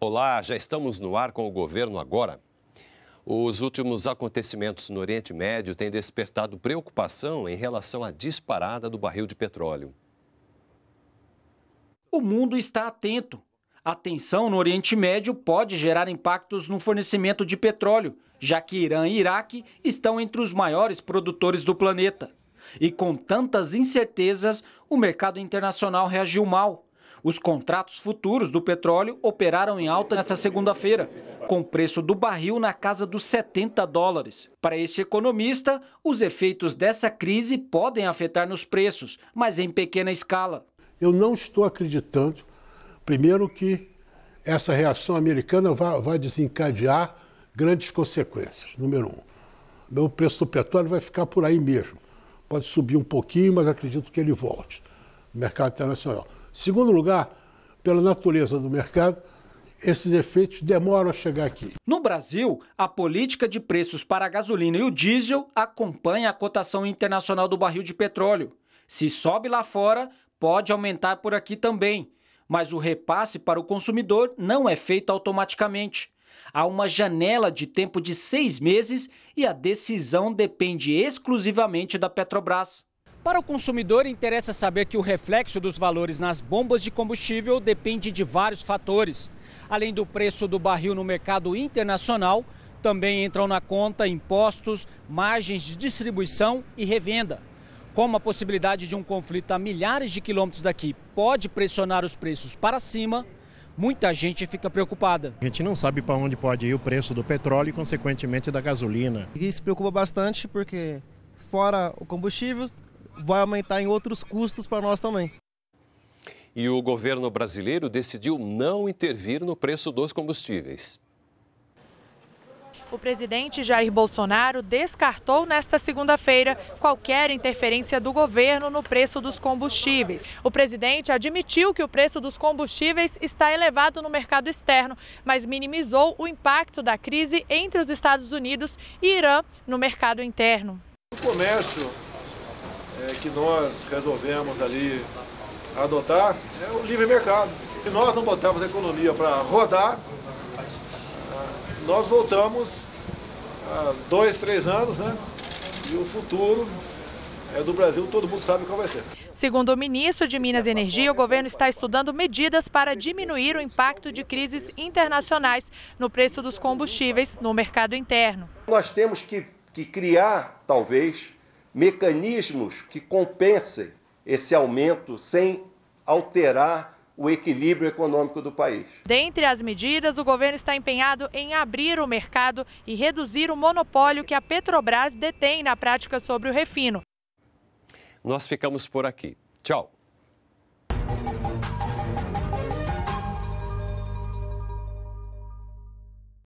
Olá, já estamos no ar com o governo agora. Os últimos acontecimentos no Oriente Médio têm despertado preocupação em relação à disparada do barril de petróleo. O mundo está atento. A tensão no Oriente Médio pode gerar impactos no fornecimento de petróleo, já que Irã e Iraque estão entre os maiores produtores do planeta. E com tantas incertezas, o mercado internacional reagiu mal. Os contratos futuros do petróleo operaram em alta nesta segunda-feira, com o preço do barril na casa dos 70 dólares. Para este economista, os efeitos dessa crise podem afetar nos preços, mas em pequena escala. Eu não estou acreditando, primeiro, que essa reação americana vai desencadear grandes consequências, número um. O preço do petróleo vai ficar por aí mesmo pode subir um pouquinho, mas acredito que ele volte no mercado internacional. Segundo lugar, pela natureza do mercado, esses efeitos demoram a chegar aqui. No Brasil, a política de preços para a gasolina e o diesel acompanha a cotação internacional do barril de petróleo. Se sobe lá fora, pode aumentar por aqui também. Mas o repasse para o consumidor não é feito automaticamente. Há uma janela de tempo de seis meses e a decisão depende exclusivamente da Petrobras. Para o consumidor, interessa saber que o reflexo dos valores nas bombas de combustível depende de vários fatores. Além do preço do barril no mercado internacional, também entram na conta impostos, margens de distribuição e revenda. Como a possibilidade de um conflito a milhares de quilômetros daqui pode pressionar os preços para cima, muita gente fica preocupada. A gente não sabe para onde pode ir o preço do petróleo e, consequentemente, da gasolina. Isso preocupa bastante porque, fora o combustível, vai aumentar em outros custos para nós também. E o governo brasileiro decidiu não intervir no preço dos combustíveis. O presidente Jair Bolsonaro descartou nesta segunda-feira qualquer interferência do governo no preço dos combustíveis. O presidente admitiu que o preço dos combustíveis está elevado no mercado externo, mas minimizou o impacto da crise entre os Estados Unidos e Irã no mercado interno. O comércio é, que nós resolvemos ali adotar é o livre mercado. Se nós não botarmos a economia para rodar, nós voltamos há dois, três anos, né? E o futuro é do Brasil, todo mundo sabe qual vai ser. Segundo o ministro de Minas e Energia, o governo está estudando medidas para diminuir o impacto de crises internacionais no preço dos combustíveis no mercado interno. Nós temos que, que criar, talvez, mecanismos que compensem esse aumento sem alterar o equilíbrio econômico do país. Dentre as medidas, o governo está empenhado em abrir o mercado e reduzir o monopólio que a Petrobras detém na prática sobre o refino. Nós ficamos por aqui. Tchau.